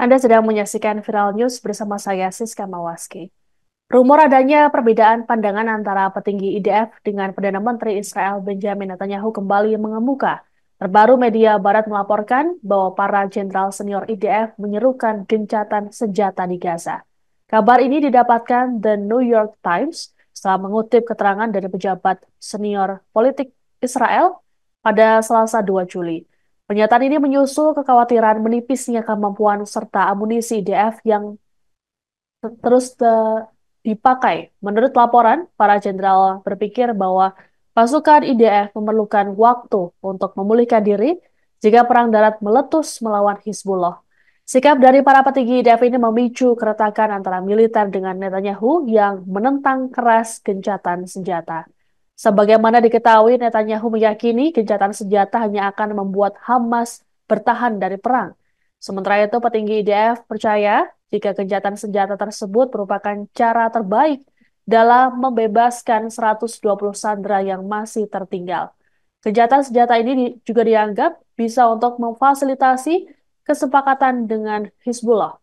Anda sedang menyaksikan Viral News bersama saya Siska Mawaski. Rumor adanya perbedaan pandangan antara petinggi IDF dengan Perdana Menteri Israel Benjamin Netanyahu kembali mengemuka. Terbaru media barat melaporkan bahwa para jenderal senior IDF menyerukan gencatan senjata di Gaza. Kabar ini didapatkan The New York Times setelah mengutip keterangan dari pejabat senior politik Israel pada Selasa 2 Juli. Pernyataan ini menyusul kekhawatiran menipisnya kemampuan serta amunisi IDF yang terus dipakai. Menurut laporan, para jenderal berpikir bahwa pasukan IDF memerlukan waktu untuk memulihkan diri jika perang darat meletus melawan Hizbullah. Sikap dari para petinggi IDF ini memicu keretakan antara militer dengan Netanyahu yang menentang keras gencatan senjata. Sebagaimana diketahui, Netanyahu meyakini gencatan senjata hanya akan membuat Hamas bertahan dari perang. Sementara itu, petinggi IDF percaya jika gencatan senjata tersebut merupakan cara terbaik dalam membebaskan 120 sandera yang masih tertinggal. Gencatan senjata ini juga dianggap bisa untuk memfasilitasi kesepakatan dengan Hizbullah.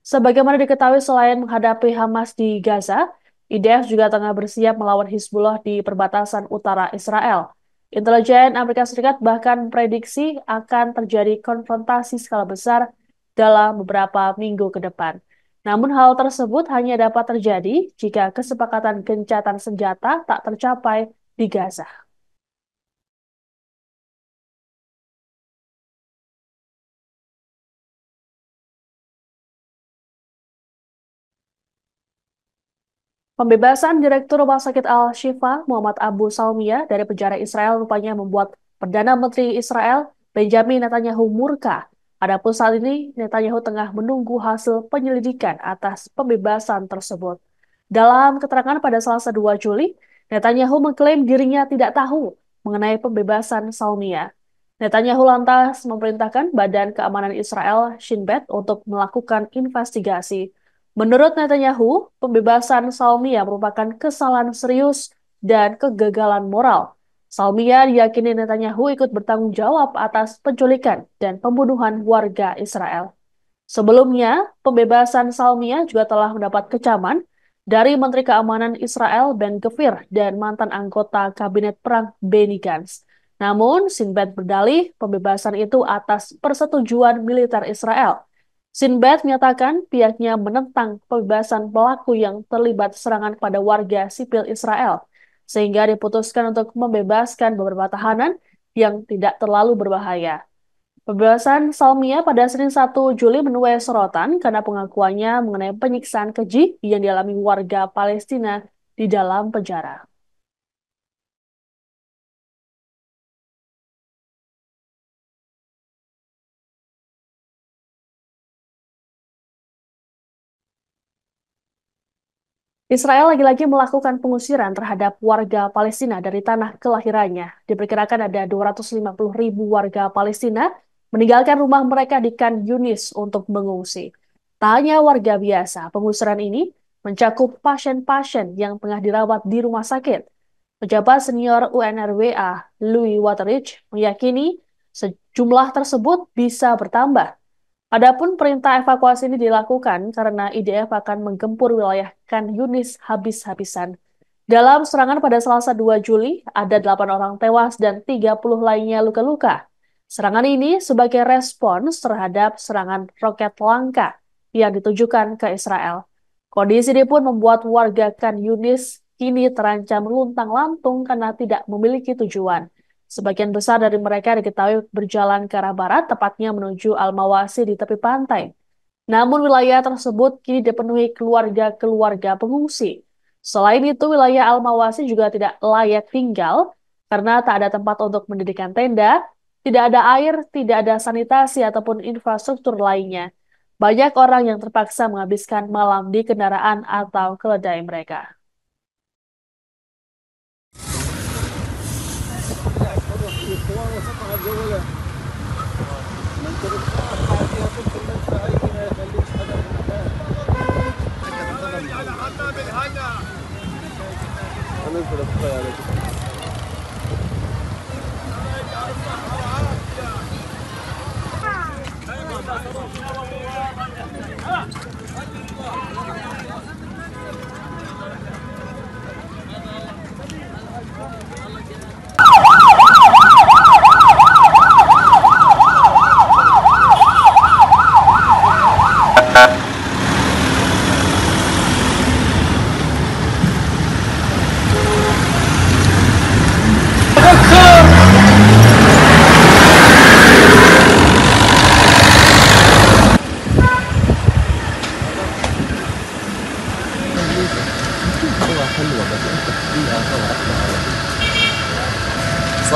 Sebagaimana diketahui, selain menghadapi Hamas di Gaza, IDF juga tengah bersiap melawan Hizbullah di perbatasan utara Israel. Intelijen Amerika Serikat bahkan prediksi akan terjadi konfrontasi skala besar dalam beberapa minggu ke depan. Namun hal tersebut hanya dapat terjadi jika kesepakatan gencatan senjata tak tercapai di Gaza. Pembebasan Direktur Rumah Sakit Al-Shifa Muhammad Abu Salmiya, dari penjara Israel rupanya membuat Perdana Menteri Israel Benjamin Netanyahu murka. Adapun saat ini Netanyahu tengah menunggu hasil penyelidikan atas pembebasan tersebut. Dalam keterangan pada Selasa 2 Juli, Netanyahu mengklaim dirinya tidak tahu mengenai pembebasan Salmia. Netanyahu lantas memerintahkan Badan Keamanan Israel Shin Bet untuk melakukan investigasi. Menurut Netanyahu, pembebasan Salmiya merupakan kesalahan serius dan kegagalan moral. Salmiya diyakini Netanyahu ikut bertanggung jawab atas penculikan dan pembunuhan warga Israel. Sebelumnya, pembebasan Salmiya juga telah mendapat kecaman dari Menteri Keamanan Israel Ben Gvir dan mantan anggota Kabinet Perang Benny Gantz. Namun, Sinbad berdalih pembebasan itu atas persetujuan militer Israel – Sinbad menyatakan pihaknya menentang pembebasan pelaku yang terlibat serangan pada warga sipil Israel, sehingga diputuskan untuk membebaskan beberapa tahanan yang tidak terlalu berbahaya. Pembebasan Salmia pada Senin 1 Juli menuai sorotan karena pengakuannya mengenai penyiksaan keji yang dialami warga Palestina di dalam penjara. Israel lagi-lagi melakukan pengusiran terhadap warga Palestina dari tanah kelahirannya. Diperkirakan ada 250 ribu warga Palestina meninggalkan rumah mereka di Khan Yunis untuk mengungsi. Tanya warga biasa, pengusiran ini mencakup pasien-pasien yang tengah dirawat di rumah sakit. Pejabat senior UNRWA, Louis Waterich, meyakini sejumlah tersebut bisa bertambah Adapun perintah evakuasi ini dilakukan karena IDF akan menggempur wilayah Khan Yunis habis-habisan. Dalam serangan pada Selasa 2 Juli, ada 8 orang tewas dan 30 lainnya luka-luka. Serangan ini sebagai respons terhadap serangan roket langka yang ditujukan ke Israel. Kondisi ini pun membuat warga Khan Yunis kini terancam luntang-lantung karena tidak memiliki tujuan. Sebagian besar dari mereka diketahui berjalan ke arah barat, tepatnya menuju Almawasi di tepi pantai. Namun wilayah tersebut kini dipenuhi keluarga-keluarga pengungsi. Selain itu, wilayah Almawasi juga tidak layak tinggal karena tak ada tempat untuk mendirikan tenda, tidak ada air, tidak ada sanitasi ataupun infrastruktur lainnya. Banyak orang yang terpaksa menghabiskan malam di kendaraan atau keledai mereka. Anladım.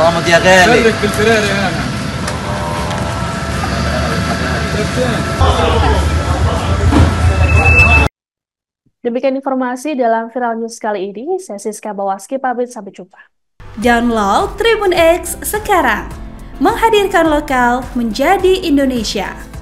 غرامك يا غالي خليك Demikian informasi dalam Viral News kali ini. Saya Siska Bawaski pamit sampai jumpa. Download Tribun X sekarang. Menghadirkan lokal menjadi Indonesia.